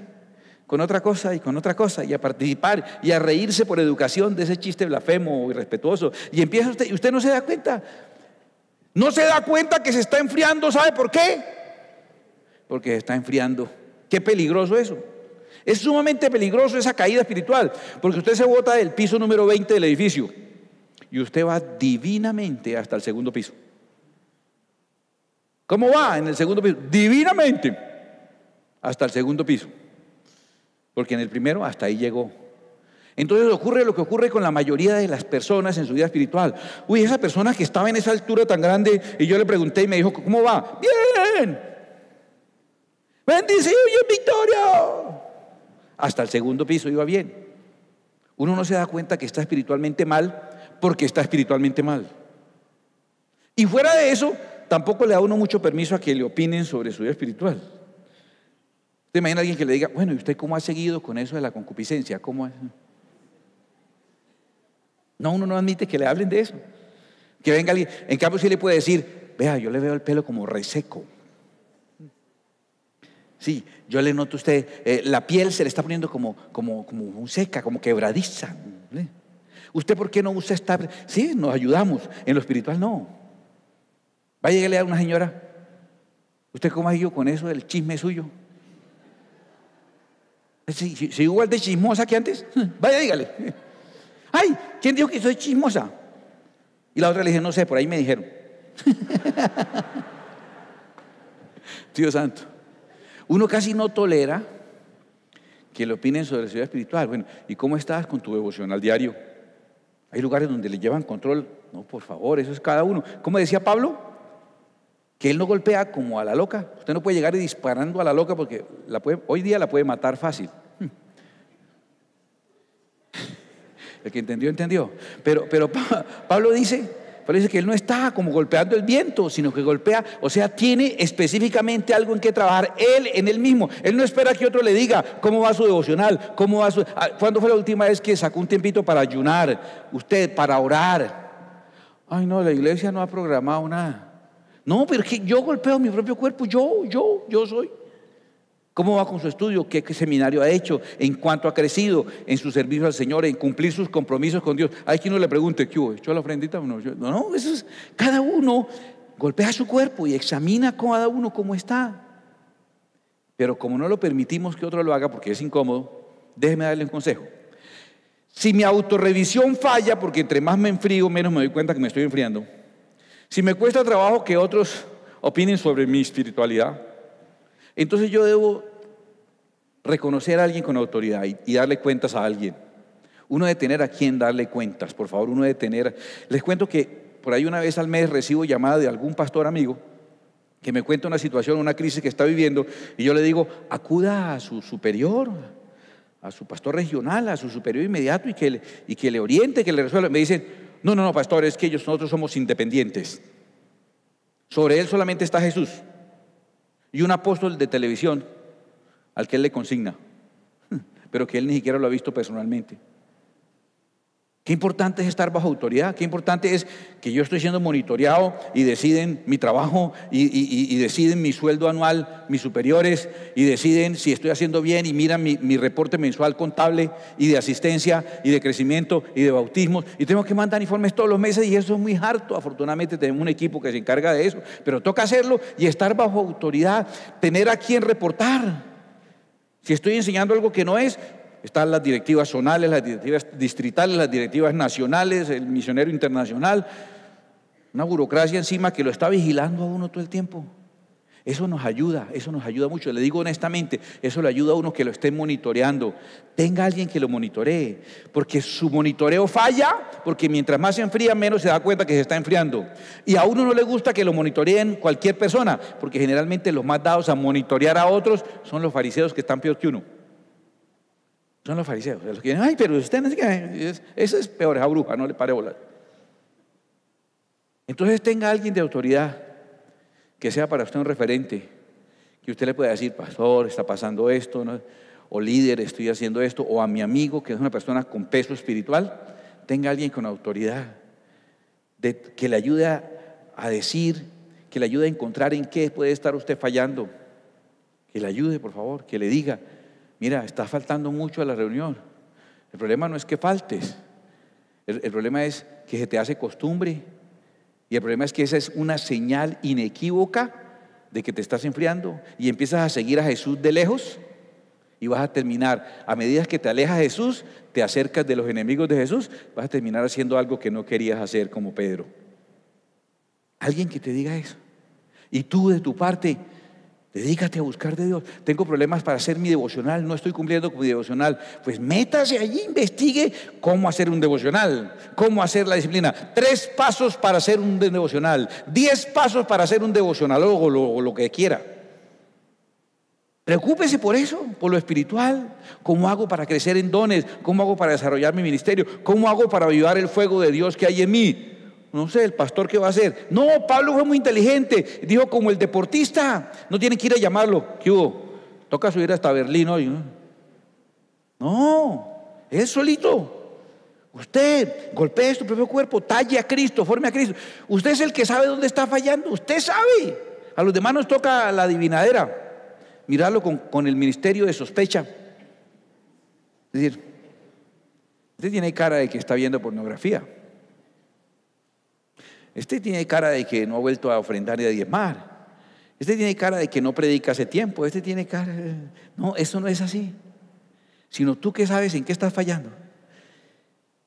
con otra cosa y con otra cosa y a participar y a reírse por educación de ese chiste blasfemo y respetuoso. Y empieza usted, y usted no se da cuenta. No se da cuenta que se está enfriando, ¿sabe por qué? Porque se está enfriando Qué peligroso eso. Es sumamente peligroso esa caída espiritual, porque usted se bota del piso número 20 del edificio y usted va divinamente hasta el segundo piso. ¿Cómo va en el segundo piso? Divinamente hasta el segundo piso. Porque en el primero hasta ahí llegó. Entonces ocurre lo que ocurre con la mayoría de las personas en su vida espiritual. Uy, esa persona que estaba en esa altura tan grande y yo le pregunté y me dijo, ¿cómo va? Bien. Bendecido victoria. Hasta el segundo piso iba bien. Uno no se da cuenta que está espiritualmente mal porque está espiritualmente mal. Y fuera de eso, tampoco le da uno mucho permiso a que le opinen sobre su vida espiritual. ¿Te imagina a alguien que le diga, bueno, ¿y usted cómo ha seguido con eso de la concupiscencia? ¿Cómo es? No, uno no admite que le hablen de eso. Que venga alguien. En cambio, sí le puede decir, vea, yo le veo el pelo como reseco. Sí, yo le noto a usted, eh, la piel se le está poniendo como, seca, como quebradiza. ¿Eh? ¿Usted por qué no usa esta? Sí, nos ayudamos. En lo espiritual no. Vaya a a una señora. ¿Usted cómo ha ido con eso ¿El chisme suyo? Si, ¿Eh, si, igual de chismosa que antes, vaya, dígale. Ay, ¿quién dijo que soy chismosa? Y la otra le dije, no sé, por ahí me dijeron. Tío Santo. Uno casi no tolera que le opinen sobre la ciudad espiritual. Bueno, ¿y cómo estás con tu devoción al diario? Hay lugares donde le llevan control. No, por favor, eso es cada uno. ¿Cómo decía Pablo? Que él no golpea como a la loca. Usted no puede llegar disparando a la loca porque hoy día la puede matar fácil. El que entendió, entendió. Pero, pero Pablo dice pero dice que él no está como golpeando el viento, sino que golpea, o sea, tiene específicamente algo en que trabajar él en él mismo. Él no espera que otro le diga cómo va su devocional, cómo va su... Ah, ¿Cuándo fue la última vez que sacó un tiempito para ayunar? Usted, para orar. Ay, no, la iglesia no ha programado nada. No, pero es que yo golpeo mi propio cuerpo, yo, yo, yo soy. ¿Cómo va con su estudio? ¿Qué, seminario ha hecho? ¿En cuánto ha crecido? ¿En su servicio al Señor? ¿En cumplir sus compromisos con Dios? Hay quien no le pregunte, ¿qué hubo? ¿Echó la ofrendita? No, no, eso es, cada uno golpea su cuerpo y examina cada uno cómo está. Pero como no lo permitimos que otro lo haga porque es incómodo, déjeme darle un consejo. Si mi autorrevisión falla, porque entre más me enfrío, menos me doy cuenta que me estoy enfriando. Si me cuesta trabajo que otros opinen sobre mi espiritualidad, entonces yo debo reconocer a alguien con autoridad y, darle cuentas a alguien. Uno de tener a quien darle cuentas, por favor, uno de tener... Les cuento que por ahí una vez al mes recibo llamada de algún pastor amigo que me cuenta una situación, una crisis que está viviendo, y yo le digo, acuda a su superior, a su pastor regional, a su superior inmediato, y que le, y que le oriente, que le resuelva. Me dicen, no, no, no, pastor, es que ellos, nosotros somos independientes. Sobre él solamente está Jesús y un apóstol de televisión al que él le consigna, pero que él ni siquiera lo ha visto personalmente. Qué importante es estar bajo autoridad, qué importante es que yo estoy siendo monitoreado y deciden mi trabajo y, deciden mi sueldo anual, mis superiores, y deciden si estoy haciendo bien y miran mi, reporte mensual contable y de asistencia y de crecimiento y de bautismos. Y tengo que mandar informes todos los meses y eso es muy harto. Afortunadamente tenemos un equipo que se encarga de eso, pero toca hacerlo y estar bajo autoridad, tener a quien reportar. Si estoy enseñando algo que no es, están las directivas zonales, las directivas distritales, las directivas nacionales, el misionero internacional, una burocracia encima que lo está vigilando a uno todo el tiempo. Eso nos ayuda, eso nos ayuda mucho. Le digo honestamente, eso le ayuda a uno que lo esté monitoreando. Tenga alguien que lo monitoree, porque su monitoreo falla, porque mientras más se enfría, menos se da cuenta que se está enfriando. Y a uno no le gusta que lo monitoreen cualquier persona, porque generalmente los más dados a monitorear a otros son los fariseos que están peor que uno. Son los fariseos, los que dicen, ay, pero usted no es que... Eso es peor, esa bruja, no le pare bola Entonces tenga alguien de autoridad que sea para usted un referente, que usted le pueda decir, pastor, está pasando esto, o líder, estoy haciendo esto, o a mi amigo, que es una persona con peso espiritual, tenga alguien con autoridad, que le ayude a decir, que le ayude a encontrar en qué puede estar usted fallando, que le ayude, por favor, que le diga, mira, está faltando mucho a la reunión. El problema no es que faltes, el problema es que se te hace costumbre y el problema es que esa es una señal inequívoca de que te estás enfriando y empiezas a seguir a Jesús de lejos y vas a terminar, a medida que te alejas de Jesús, te acercas de los enemigos de Jesús, vas a terminar haciendo algo que no querías hacer como Pedro. Alguien que te diga eso. Y tú de tu parte Dedícate a buscar de Dios. Tengo problemas para hacer mi devocional, no estoy cumpliendo con mi devocional. Pues métase allí, investigue cómo hacer un devocional, cómo hacer la disciplina. Tres pasos para hacer un devocional, diez pasos para hacer un devocional o lo, lo que quiera. Preocúpese por eso, por lo espiritual. ¿Cómo hago para crecer en dones? ¿Cómo hago para desarrollar mi ministerio? ¿Cómo hago para ayudar el fuego de Dios que hay en mí? no sé, el pastor qué va a hacer. No, Pablo fue muy inteligente. Dijo, como el deportista, no tiene que ir a llamarlo. ¿Qué hubo? Toca subir hasta Berlín hoy. No, es solito. Usted golpee su propio cuerpo, talle a Cristo, forme a Cristo. Usted es el que sabe dónde está fallando. Usted sabe. A los demás nos toca la adivinadera. Mirarlo con, con el ministerio de sospecha. Es decir, usted tiene cara de que está viendo pornografía. Este tiene cara de que no ha vuelto a ofrendar y a diezmar. Este tiene cara de que no predica hace tiempo. Este tiene cara. No, eso no es así. Sino tú que sabes en qué estás fallando.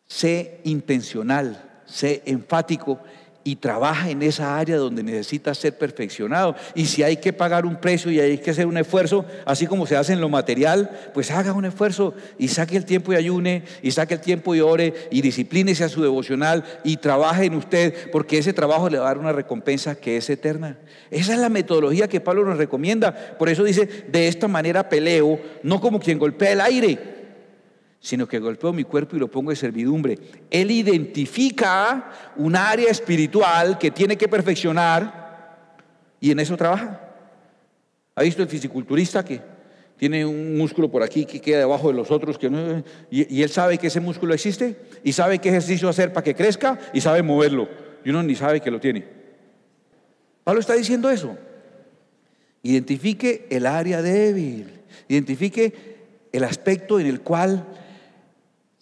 Sé intencional, sé enfático y trabaja en esa área donde necesita ser perfeccionado. Y si hay que pagar un precio y hay que hacer un esfuerzo, así como se hace en lo material, pues haga un esfuerzo y saque el tiempo y ayune, y saque el tiempo y ore, y disciplínese a su devocional y trabaje en usted, porque ese trabajo le va a dar una recompensa que es eterna. Esa es la metodología que Pablo nos recomienda. Por eso dice, de esta manera peleo, no como quien golpea el aire sino que golpeo mi cuerpo y lo pongo en servidumbre. Él identifica un área espiritual que tiene que perfeccionar y en eso trabaja. ¿Ha visto el fisiculturista que tiene un músculo por aquí que queda debajo de los otros? Que no, y, y, él sabe que ese músculo existe y sabe qué ejercicio hacer para que crezca y sabe moverlo. Y uno ni sabe que lo tiene. Pablo está diciendo eso. Identifique el área débil. Identifique el aspecto en el cual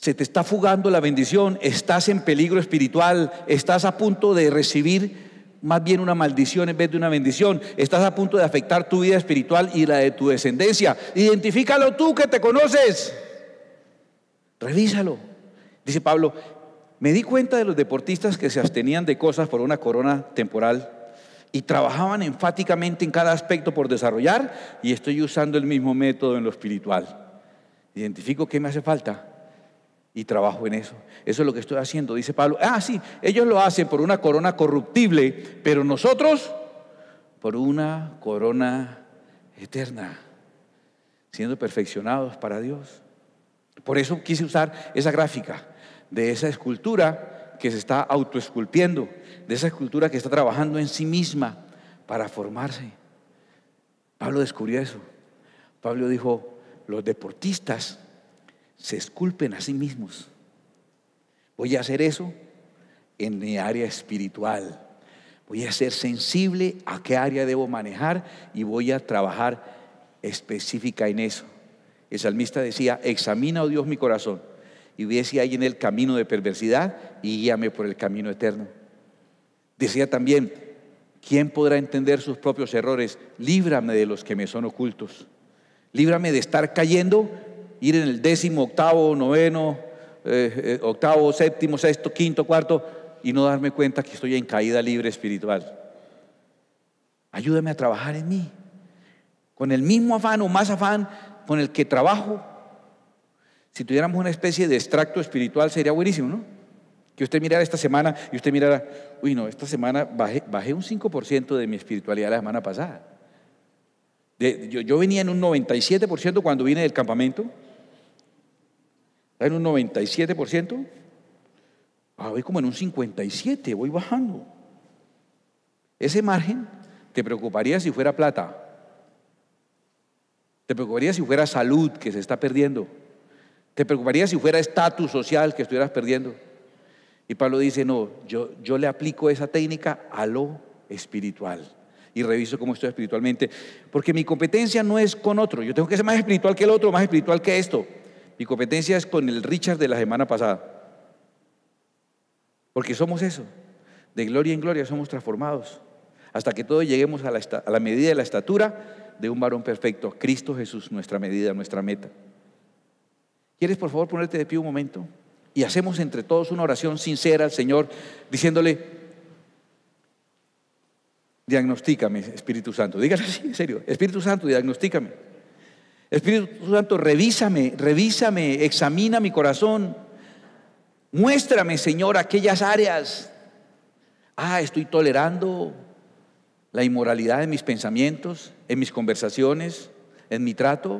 se te está fugando la bendición, estás en peligro espiritual, estás a punto de recibir más bien una maldición en vez de una bendición, estás a punto de afectar tu vida espiritual y la de tu descendencia. Identifícalo tú que te conoces. Revísalo. Dice Pablo, me di cuenta de los deportistas que se abstenían de cosas por una corona temporal y trabajaban enfáticamente en cada aspecto por desarrollar y estoy usando el mismo método en lo espiritual. Identifico qué me hace falta y trabajo en eso. Eso es lo que estoy haciendo, dice Pablo. Ah, sí, ellos lo hacen por una corona corruptible, pero nosotros por una corona eterna, siendo perfeccionados para Dios. Por eso quise usar esa gráfica de esa escultura que se está autoesculpiendo, de esa escultura que está trabajando en sí misma para formarse. Pablo descubrió eso. Pablo dijo, los deportistas se esculpen a sí mismos. Voy a hacer eso en mi área espiritual. Voy a ser sensible a qué área debo manejar y voy a trabajar específica en eso. El salmista decía, examina, oh Dios, mi corazón y ve si hay en el camino de perversidad y guíame por el camino eterno. Decía también, ¿quién podrá entender sus propios errores? Líbrame de los que me son ocultos. Líbrame de estar cayendo ir en el décimo, octavo, noveno, eh, eh, octavo, séptimo, sexto, quinto, cuarto, y no darme cuenta que estoy en caída libre espiritual. Ayúdame a trabajar en mí, con el mismo afán o más afán con el que trabajo. Si tuviéramos una especie de extracto espiritual sería buenísimo, ¿no? Que usted mirara esta semana y usted mirara, uy, no, esta semana bajé, un 5% de mi espiritualidad la semana pasada. yo, yo venía en un 97% cuando vine del campamento en un 97%. Ah, voy como en un 57%, voy bajando. Ese margen te preocuparía si fuera plata. Te preocuparía si fuera salud que se está perdiendo. Te preocuparía si fuera estatus social que estuvieras perdiendo. Y Pablo dice, no, yo, yo le aplico esa técnica a lo espiritual. Y reviso cómo estoy espiritualmente. Porque mi competencia no es con otro. Yo tengo que ser más espiritual que el otro, más espiritual que esto. Mi competencia es con el Richard de la semana pasada. Porque somos eso. De gloria en gloria somos transformados. Hasta que todos lleguemos a la, medida de la estatura de un varón perfecto. Cristo Jesús, nuestra medida, nuestra meta. ¿Quieres por favor ponerte de pie un momento? Y hacemos entre todos una oración sincera al Señor, diciéndole, diagnostícame, Espíritu Santo. Dígale así, en serio, Espíritu Santo, diagnostícame. Espíritu Santo, revísame, revísame, examina mi corazón. Muéstrame, Señor, aquellas áreas. Ah, estoy tolerando la inmoralidad en mis pensamientos, en mis conversaciones, en mi trato.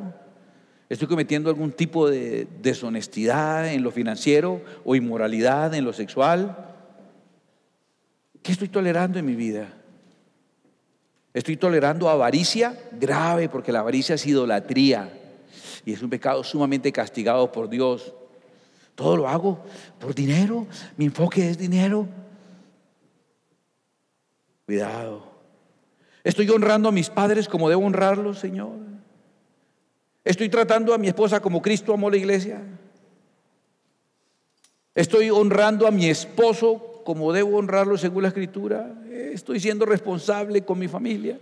Estoy cometiendo algún tipo de deshonestidad en lo financiero o inmoralidad en lo sexual. ¿Qué estoy tolerando en mi vida? Estoy tolerando avaricia grave, porque la avaricia es idolatría y es un pecado sumamente castigado por Dios. Todo lo hago por dinero, mi enfoque es dinero. Cuidado. Estoy honrando a mis padres como debo honrarlos, Señor. Estoy tratando a mi esposa como Cristo amó la iglesia. Estoy honrando a mi esposo como debo honrarlo según la escritura estoy siendo responsable con mi familia,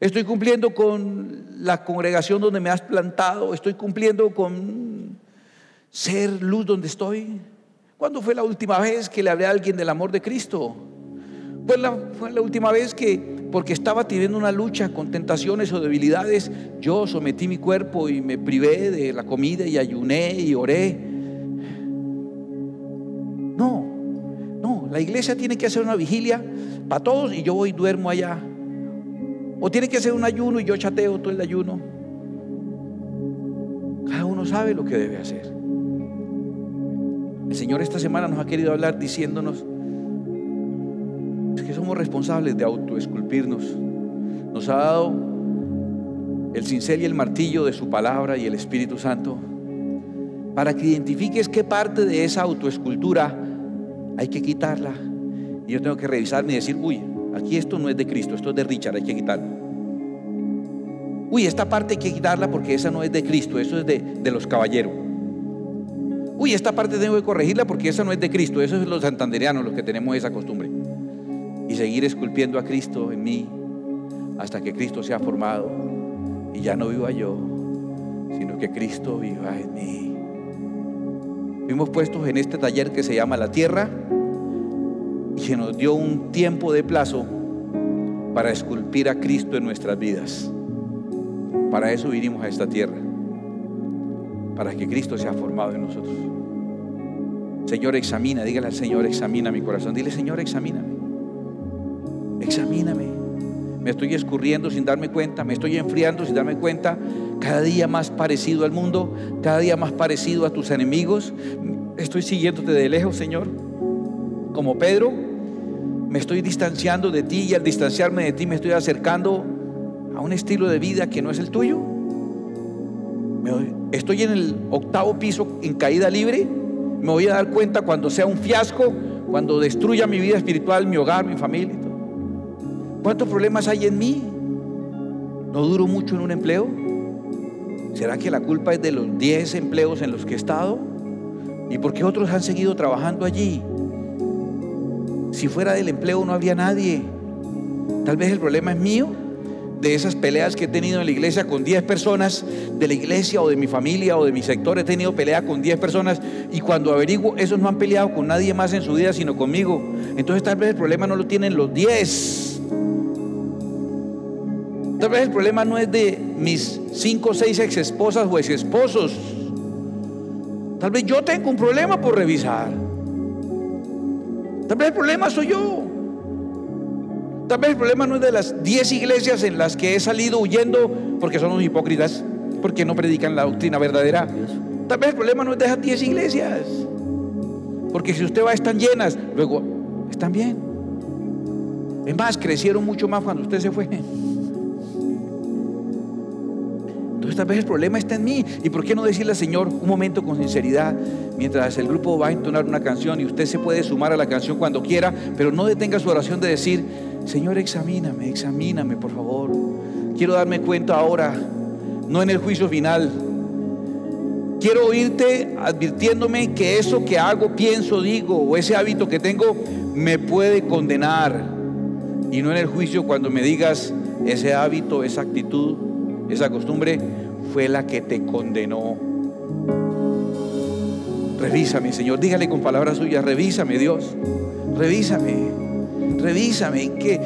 estoy cumpliendo con la congregación donde me has plantado, estoy cumpliendo con ser luz donde estoy. ¿Cuándo fue la última vez que le hablé a alguien del amor de Cristo? Pues fue la última vez que, porque estaba teniendo una lucha con tentaciones o debilidades, yo sometí mi cuerpo y me privé de la comida y ayuné y oré. No, la iglesia tiene que hacer una vigilia para todos y yo voy y duermo allá. O tiene que hacer un ayuno y yo chateo todo el ayuno. Cada uno sabe lo que debe hacer. El Señor esta semana nos ha querido hablar diciéndonos que somos responsables de autoesculpirnos. Nos ha dado el cincel y el martillo de su palabra y el Espíritu Santo para que identifiques qué parte de esa autoescultura hay que quitarla. Y yo tengo que revisar y decir, uy, aquí esto no es de Cristo, esto es de Richard, hay que quitarlo. Uy, esta parte hay que quitarla porque esa no es de Cristo, eso es de, los caballeros. Uy, esta parte tengo que corregirla porque esa no es de Cristo, eso es los santanderianos los que tenemos esa costumbre. Y seguir esculpiendo a Cristo en mí hasta que Cristo sea formado y ya no viva yo, sino que Cristo viva en mí. Fuimos puestos en este taller que se llama La Tierra y que nos dio un tiempo de plazo para esculpir a Cristo en nuestras vidas. Para eso vinimos a esta tierra, para que Cristo sea formado en nosotros. Señor, examina, dígale al Señor, examina mi corazón. Dile, Señor, examíname. Examíname. Me estoy escurriendo sin darme cuenta, me estoy enfriando sin darme cuenta, cada día más parecido al mundo, cada día más parecido a tus enemigos. Estoy siguiéndote de lejos, Señor, como Pedro. Me estoy distanciando de ti y al distanciarme de ti me estoy acercando a un estilo de vida que no es el tuyo. Estoy en el octavo piso en caída libre. Me voy a dar cuenta cuando sea un fiasco, cuando destruya mi vida espiritual, mi hogar, mi familia. ¿Cuántos problemas hay en mí? ¿No duro mucho en un empleo? ¿Será que la culpa es de los 10 empleos en los que he estado? ¿Y por qué otros han seguido trabajando allí? Si fuera del empleo no había nadie. Tal vez el problema es mío, de esas peleas que he tenido en la iglesia con 10 personas, de la iglesia o de mi familia o de mi sector, he tenido pelea con 10 personas y cuando averiguo, esos no han peleado con nadie más en su vida sino conmigo. Entonces tal vez el problema no lo tienen los 10 Tal vez el problema no es de mis cinco o seis ex esposas o ex esposos. Tal vez yo tengo un problema por revisar. Tal vez el problema soy yo. Tal vez el problema no es de las 10 iglesias en las que he salido huyendo porque son unos hipócritas, porque no predican la doctrina verdadera. Tal vez el problema no es de esas 10 iglesias. Porque si usted va, están llenas, luego están bien. Es más, crecieron mucho más cuando usted se fue esta vez el problema está en mí. ¿Y por qué no decirle al Señor un momento con sinceridad? Mientras el grupo va a entonar una canción y usted se puede sumar a la canción cuando quiera, pero no detenga su oración de decir, Señor, examíname, examíname, por favor. Quiero darme cuenta ahora, no en el juicio final. Quiero oírte advirtiéndome que eso que hago, pienso, digo, o ese hábito que tengo, me puede condenar. Y no en el juicio cuando me digas ese hábito, esa actitud, esa costumbre fue la que te condenó. Revísame, Señor. Dígale con palabras suyas, revísame, Dios. Revísame. Revísame. Que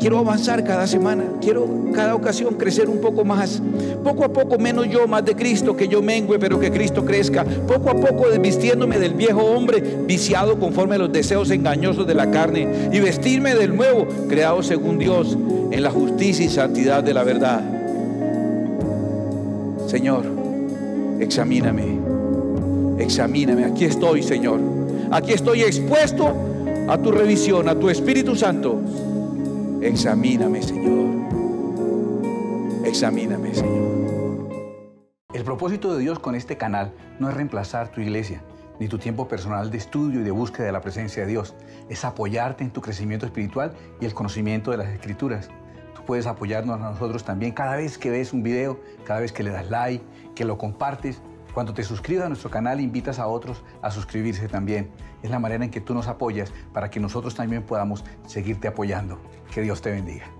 quiero avanzar cada semana. Quiero cada ocasión crecer un poco más. Poco a poco menos yo, más de Cristo, que yo mengue, pero que Cristo crezca. Poco a poco desvistiéndome del viejo hombre, viciado conforme a los deseos engañosos de la carne. Y vestirme del nuevo, creado según Dios, en la justicia y santidad de la verdad. Señor, examíname, examíname, aquí estoy, Señor, aquí estoy expuesto a tu revisión, a tu Espíritu Santo. Examíname, Señor, examíname, Señor. El propósito de Dios con este canal no es reemplazar tu iglesia ni tu tiempo personal de estudio y de búsqueda de la presencia de Dios. Es apoyarte en tu crecimiento espiritual y el conocimiento de las escrituras puedes apoyarnos a nosotros también cada vez que ves un video, cada vez que le das like, que lo compartes. Cuando te suscribas a nuestro canal, invitas a otros a suscribirse también. Es la manera en que tú nos apoyas para que nosotros también podamos seguirte apoyando. Que Dios te bendiga.